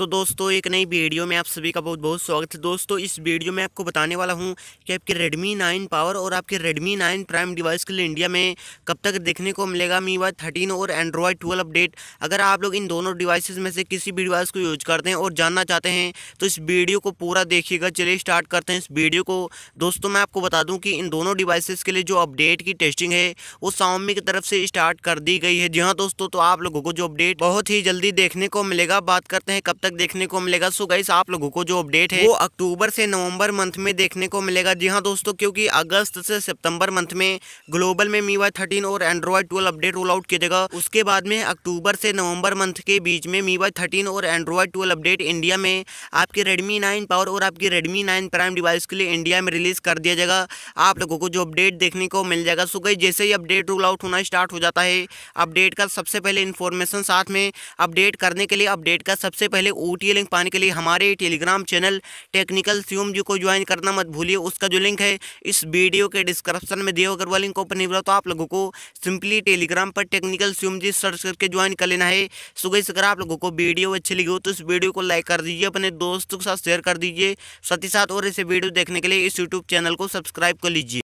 तो दोस्तों एक नई वीडियो में आप सभी का बहुत बहुत स्वागत है दोस्तों इस वीडियो में आपको बताने वाला हूं कि आपके Redmi 9 पावर और आपके Redmi 9 प्राइम डिवाइस के लिए इंडिया में कब तक देखने को मिलेगा मी वाई थर्टीन और एंड्रॉयड ट्वेल्व अपडेट अगर आप लोग इन दोनों डिवाइसेस में से किसी भी डिवाइस को यूज करते हैं और जानना चाहते हैं तो इस वीडियो को पूरा देखिएगा चलिए स्टार्ट करते हैं इस वीडियो को दोस्तों मैं आपको बता दूँ कि इन दोनों डिवाइसेज के लिए जो अपडेट की टेस्टिंग है वो साउमी की तरफ से स्टार्ट कर दी गई है जी हाँ दोस्तों तो आप लोगों को जो अपडेट बहुत ही जल्दी देखने को मिलेगा बात करते हैं कब तक तक देखने को मिलेगा सो गाइस आप लोगों को जो अपडेट है वो अक्टूबर से नवंबर मंथ में देखने को मिलेगा जी हाँ दोस्तों क्योंकि अगस्त से सितंबर मंथ में ग्लोबल में मी वाई थर्टीन और Android twelve update roll out किया जाएगा उसके बाद में अक्टूबर से नवंबर मंथ के बीच में मी वाई थर्टीन और एंड्रॉयड ट्वेल्व अपडेट इंडिया में आपके रेडमी नाइन पावर और आपकी रेडमी नाइन प्राइम डिवाइस के लिए इंडिया में रिलीज़ कर दिया जाएगा आप लोगों को जो अपडेट देखने को मिल जाएगा सो गई जैसे ही अपडेट रोल आउट होना स्टार्ट हो जाता है अपडेट का सबसे पहले इन्फॉर्मेशन साथ में अपडेट करने के लिए अपडेट का सबसे पहले लिए ओ लिंक पाने के लिए हमारे Telegram channel technical CM ji को ज्वाइन करना मत भूलिए उसका जो लिंक है इस वीडियो के डिस्क्रिप्शन में दिया अगर वह लिंक ओपन नहीं हुआ तो आप लोगों को सिंपली टेलीग्राम पर टेक्निकल सीएम जी सर्च करके ज्वाइन कर लेना है सो गई अगर आप लोगों को वीडियो अच्छी लगी हो तो इस वीडियो को लाइक कर दीजिए अपने दोस्तों के साथ शेयर कर दीजिए साथ ही साथ और इसे वीडियो देखने के लिए इस यूट्यूब चैनल को सब्सक्राइब कर लीजिए